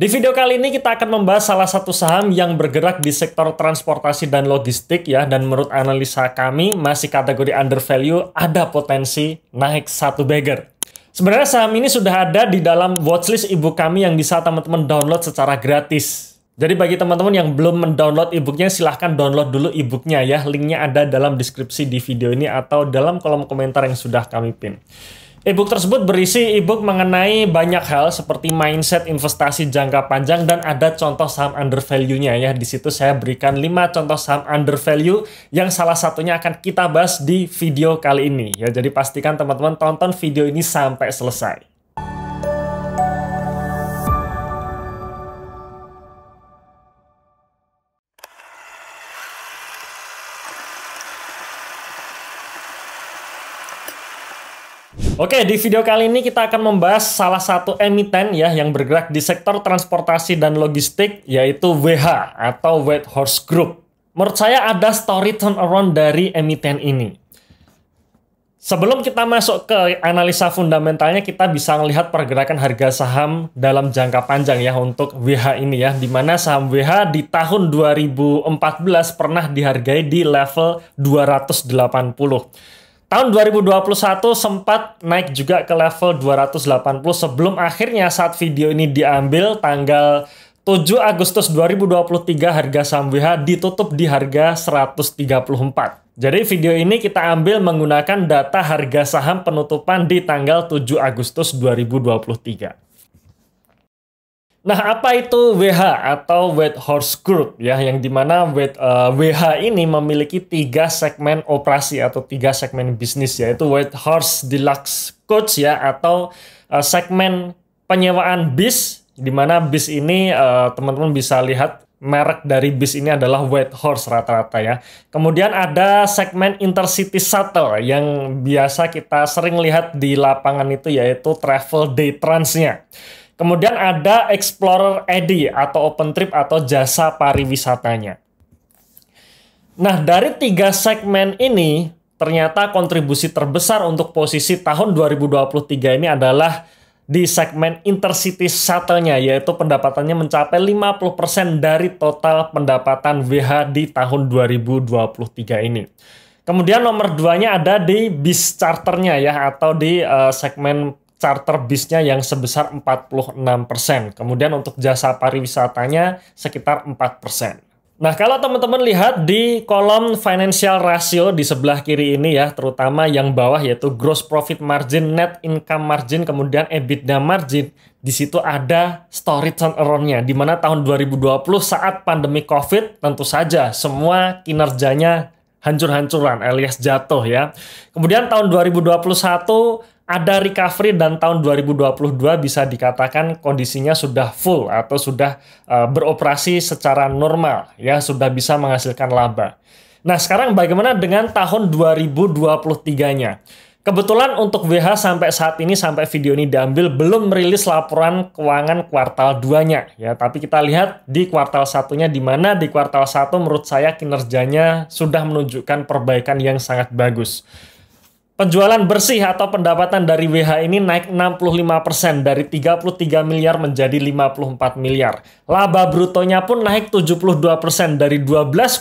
Di video kali ini kita akan membahas salah satu saham yang bergerak di sektor transportasi dan logistik ya dan menurut analisa kami masih kategori under value ada potensi naik satu beggar. Sebenarnya saham ini sudah ada di dalam watchlist ibu kami yang bisa teman-teman download secara gratis. Jadi bagi teman-teman yang belum mendownload ebooknya silahkan download dulu ebooknya ya. Linknya ada dalam deskripsi di video ini atau dalam kolom komentar yang sudah kami pin. E-book tersebut berisi e-book mengenai banyak hal seperti mindset investasi jangka panjang dan ada contoh saham under value-nya ya. Di situ saya berikan 5 contoh saham under value yang salah satunya akan kita bahas di video kali ini ya. Jadi pastikan teman-teman tonton video ini sampai selesai. Oke, di video kali ini kita akan membahas salah satu emiten ya yang bergerak di sektor transportasi dan logistik yaitu WH atau White Horse Group. Menurut saya ada story turnaround dari emiten ini. Sebelum kita masuk ke analisa fundamentalnya, kita bisa melihat pergerakan harga saham dalam jangka panjang ya untuk WH ini ya, di mana saham WH di tahun 2014 pernah dihargai di level 280. Tahun 2021 sempat naik juga ke level 280 sebelum akhirnya saat video ini diambil tanggal 7 Agustus 2023 harga saham WH ditutup di harga 134. Jadi video ini kita ambil menggunakan data harga saham penutupan di tanggal 7 Agustus 2023. Nah, apa itu WH atau White Horse Group ya yang dimana wet, uh, eh, WH ini memiliki tiga segmen operasi atau tiga segmen bisnis yaitu White Horse Deluxe Coach ya atau uh, segmen penyewaan bis dimana bis ini eh, teman-teman uh, bisa lihat merek dari bis ini adalah White Horse rata-rata ya. Kemudian ada segmen Intercity Shuttle yang biasa kita sering lihat di lapangan itu yaitu Travel Day Transnya. nya Kemudian ada Explorer Eddy atau Open Trip atau jasa pariwisatanya. Nah, dari tiga segmen ini, ternyata kontribusi terbesar untuk posisi tahun 2023 ini adalah di segmen intercity shuttle-nya, yaitu pendapatannya mencapai 50% dari total pendapatan WH di tahun 2023 ini. Kemudian nomor dua-nya ada di bis charternya ya, atau di uh, segmen charter bisnya yang sebesar 46%. Kemudian untuk jasa pariwisatanya sekitar 4%. Nah, kalau teman-teman lihat di kolom financial ratio di sebelah kiri ini ya, terutama yang bawah yaitu gross profit margin, net income margin, kemudian EBITDA margin, di situ ada story turnaround-nya di mana tahun 2020 saat pandemi Covid tentu saja semua kinerjanya hancur-hancuran alias jatuh ya. Kemudian tahun 2021 ada recovery dan tahun 2022 bisa dikatakan kondisinya sudah full atau sudah uh, beroperasi secara normal ya sudah bisa menghasilkan laba. Nah, sekarang bagaimana dengan tahun 2023-nya? Kebetulan untuk WH sampai saat ini sampai video ini diambil belum merilis laporan keuangan kuartal 2-nya ya, tapi kita lihat di kuartal satunya di mana di kuartal 1 menurut saya kinerjanya sudah menunjukkan perbaikan yang sangat bagus. Penjualan bersih atau pendapatan dari WH ini naik 65% dari 33 miliar menjadi 54 miliar. Laba brutonya pun naik 72% dari 12,4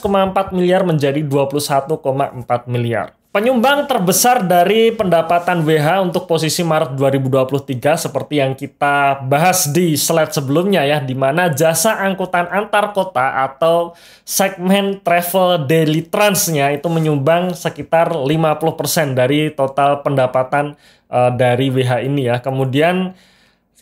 miliar menjadi 21,4 miliar. Penyumbang terbesar dari pendapatan WH untuk posisi Maret 2023 seperti yang kita bahas di slide sebelumnya ya, di mana jasa angkutan antar kota atau segmen travel daily transnya itu menyumbang sekitar 50% dari total pendapatan uh, dari WH ini ya. Kemudian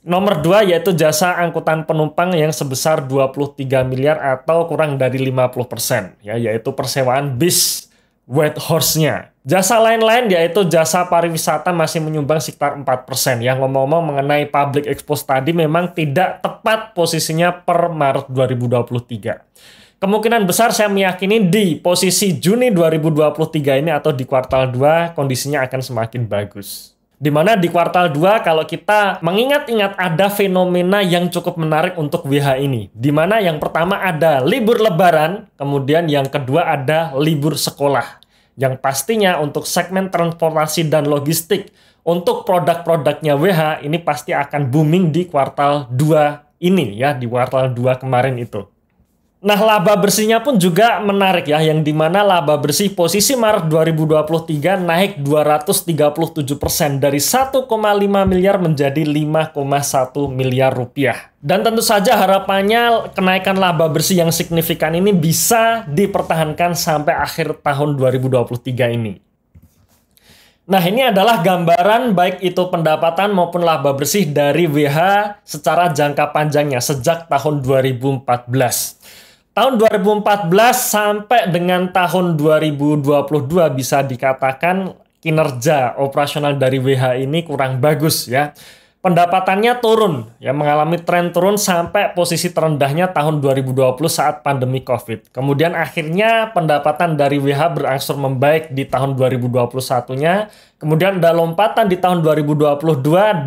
Nomor dua yaitu jasa angkutan penumpang yang sebesar 23 miliar atau kurang dari 50% ya yaitu persewaan bis White Horse-nya. Jasa lain-lain yaitu jasa pariwisata masih menyumbang sekitar 4%. Yang ngomong-ngomong mengenai public expose tadi memang tidak tepat posisinya per Maret 2023. Kemungkinan besar saya meyakini di posisi Juni 2023 ini atau di kuartal 2 kondisinya akan semakin bagus di mana di kuartal 2 kalau kita mengingat-ingat ada fenomena yang cukup menarik untuk WH ini. di mana yang pertama ada libur lebaran, kemudian yang kedua ada libur sekolah. Yang pastinya untuk segmen transportasi dan logistik, untuk produk-produknya WH ini pasti akan booming di kuartal 2 ini ya, di kuartal 2 kemarin itu. Nah laba bersihnya pun juga menarik ya yang dimana laba bersih posisi Maret 2023 naik 237% dari 1,5 miliar menjadi 5,1 miliar rupiah. Dan tentu saja harapannya kenaikan laba bersih yang signifikan ini bisa dipertahankan sampai akhir tahun 2023 ini. Nah, ini adalah gambaran baik itu pendapatan maupun laba bersih dari WH secara jangka panjangnya sejak tahun 2014 tahun 2014 sampai dengan tahun 2022 bisa dikatakan kinerja operasional dari WH ini kurang bagus ya. Pendapatannya turun ya mengalami tren turun sampai posisi terendahnya tahun 2020 saat pandemi Covid. Kemudian akhirnya pendapatan dari WH berangsur membaik di tahun 2021-nya. Kemudian ada lompatan di tahun 2022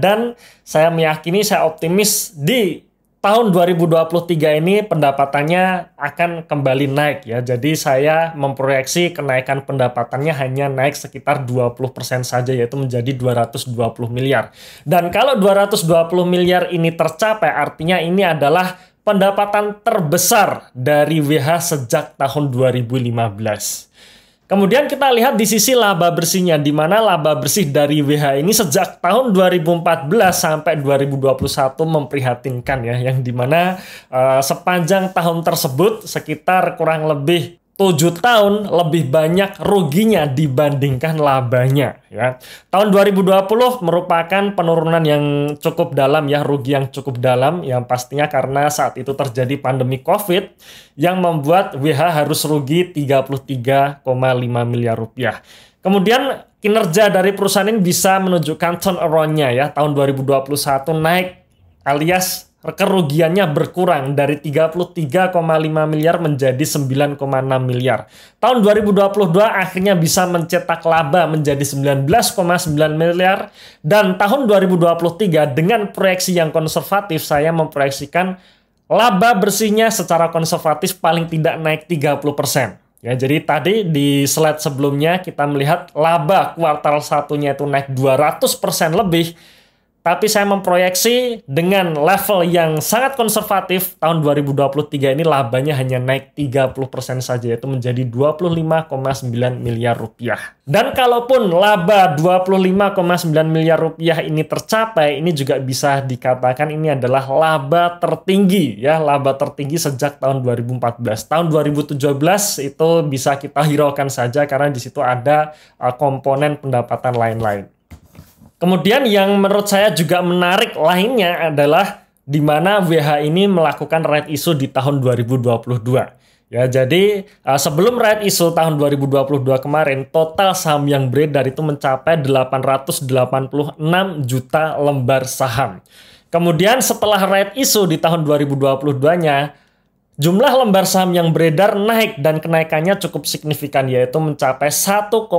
dan saya meyakini saya optimis di tahun 2023 ini pendapatannya akan kembali naik ya. Jadi saya memproyeksi kenaikan pendapatannya hanya naik sekitar 20% saja yaitu menjadi 220 miliar. Dan kalau 220 miliar ini tercapai artinya ini adalah pendapatan terbesar dari WH sejak tahun 2015. Kemudian kita lihat di sisi laba bersihnya, di mana laba bersih dari WH ini sejak tahun 2014 sampai 2021 memprihatinkan ya, yang di mana uh, sepanjang tahun tersebut sekitar kurang lebih 7 tahun lebih banyak ruginya dibandingkan labanya ya. Tahun 2020 merupakan penurunan yang cukup dalam ya, rugi yang cukup dalam yang pastinya karena saat itu terjadi pandemi Covid yang membuat WH harus rugi 33,5 miliar rupiah. Kemudian kinerja dari perusahaan ini bisa menunjukkan turnaround-nya ya tahun 2021 naik alias kerugiannya berkurang dari 33,5 miliar menjadi 9,6 miliar. Tahun 2022 akhirnya bisa mencetak laba menjadi 19,9 miliar dan tahun 2023 dengan proyeksi yang konservatif saya memproyeksikan laba bersihnya secara konservatif paling tidak naik 30%. Ya, jadi tadi di slide sebelumnya kita melihat laba kuartal satunya itu naik 200% lebih tapi saya memproyeksi dengan level yang sangat konservatif tahun 2023 ini labanya hanya naik 30% saja yaitu menjadi 25,9 miliar rupiah. Dan kalaupun laba 25,9 miliar rupiah ini tercapai, ini juga bisa dikatakan ini adalah laba tertinggi ya, laba tertinggi sejak tahun 2014. Tahun 2017 itu bisa kita hiraukan saja karena di situ ada eh, komponen pendapatan lain-lain. Kemudian yang menurut saya juga menarik lainnya adalah di mana WH ini melakukan right issue di tahun 2022. Ya, jadi eh, sebelum right issue tahun 2022 kemarin, total saham yang beredar itu mencapai 886 juta lembar saham. Kemudian setelah right issue di tahun 2022-nya, jumlah lembar saham yang beredar naik dan kenaikannya cukup signifikan yaitu mencapai 1,4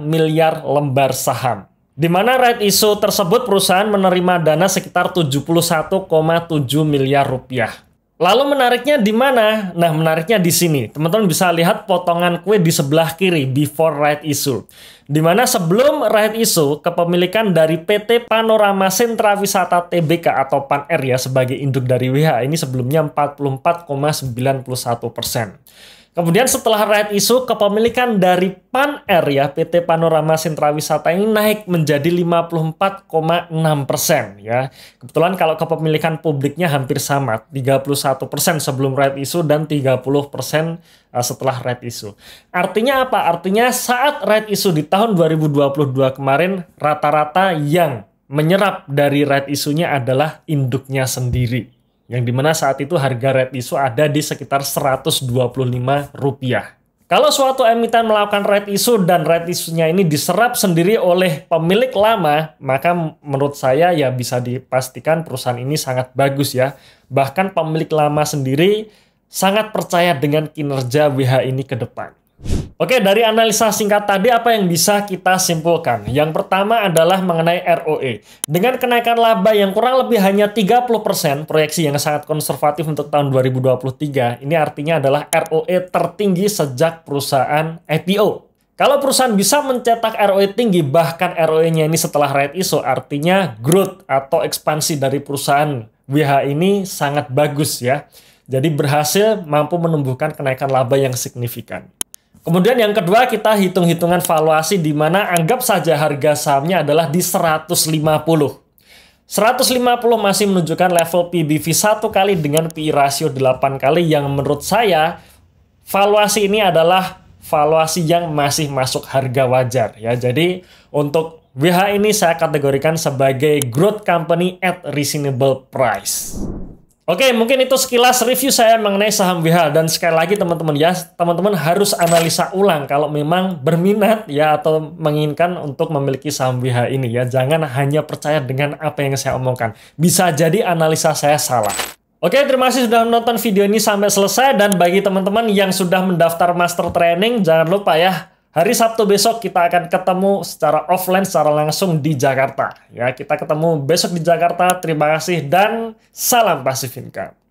miliar lembar saham. Di mana right issue tersebut perusahaan menerima dana sekitar 71,7 miliar rupiah. Lalu menariknya di mana? Nah, menariknya di sini. Teman-teman bisa lihat potongan kue di sebelah kiri before right issue. Di mana sebelum right issue, kepemilikan dari PT Panorama Sentra Wisata TBK atau PANR ya sebagai induk dari WH ini sebelumnya 44,91 persen. Kemudian setelah right isu, kepemilikan dari Pan Air ya, PT Panorama Sentra Wisata ini naik menjadi 54,6 persen ya. Kebetulan kalau kepemilikan publiknya hampir sama, 31 persen sebelum right isu dan 30 persen eh, setelah right isu. Artinya apa? Artinya saat right isu di tahun 2022 kemarin, rata-rata yang menyerap dari right isunya adalah induknya sendiri yang dimana saat itu harga red isu ada di sekitar 125 rupiah. Kalau suatu emiten melakukan red isu dan red isunya ini diserap sendiri oleh pemilik lama, maka menurut saya ya bisa dipastikan perusahaan ini sangat bagus ya. Bahkan pemilik lama sendiri sangat percaya dengan kinerja WH ini ke depan. Oke, dari analisa singkat tadi apa yang bisa kita simpulkan? Yang pertama adalah mengenai ROE. Dengan kenaikan laba yang kurang lebih hanya 30%, proyeksi yang sangat konservatif untuk tahun 2023, ini artinya adalah ROE tertinggi sejak perusahaan IPO. Kalau perusahaan bisa mencetak ROE tinggi, bahkan ROE-nya ini setelah rate ISO, artinya growth atau ekspansi dari perusahaan WH ini sangat bagus ya. Jadi berhasil mampu menumbuhkan kenaikan laba yang signifikan. Kemudian yang kedua kita hitung-hitungan valuasi di mana anggap saja harga sahamnya adalah di 150. 150 masih menunjukkan level PBV satu kali dengan PI rasio 8 kali yang menurut saya valuasi ini adalah valuasi yang masih masuk harga wajar ya. Jadi untuk WH ini saya kategorikan sebagai growth company at reasonable price. Oke, mungkin itu sekilas review saya mengenai saham WH dan sekali lagi teman-teman ya, teman-teman harus analisa ulang kalau memang berminat ya atau menginginkan untuk memiliki saham WH ini ya. Jangan hanya percaya dengan apa yang saya omongkan. Bisa jadi analisa saya salah. Oke, terima kasih sudah menonton video ini sampai selesai dan bagi teman-teman yang sudah mendaftar master training jangan lupa ya Hari Sabtu besok kita akan ketemu secara offline, secara langsung di Jakarta. Ya, kita ketemu besok di Jakarta. Terima kasih dan salam pasif income.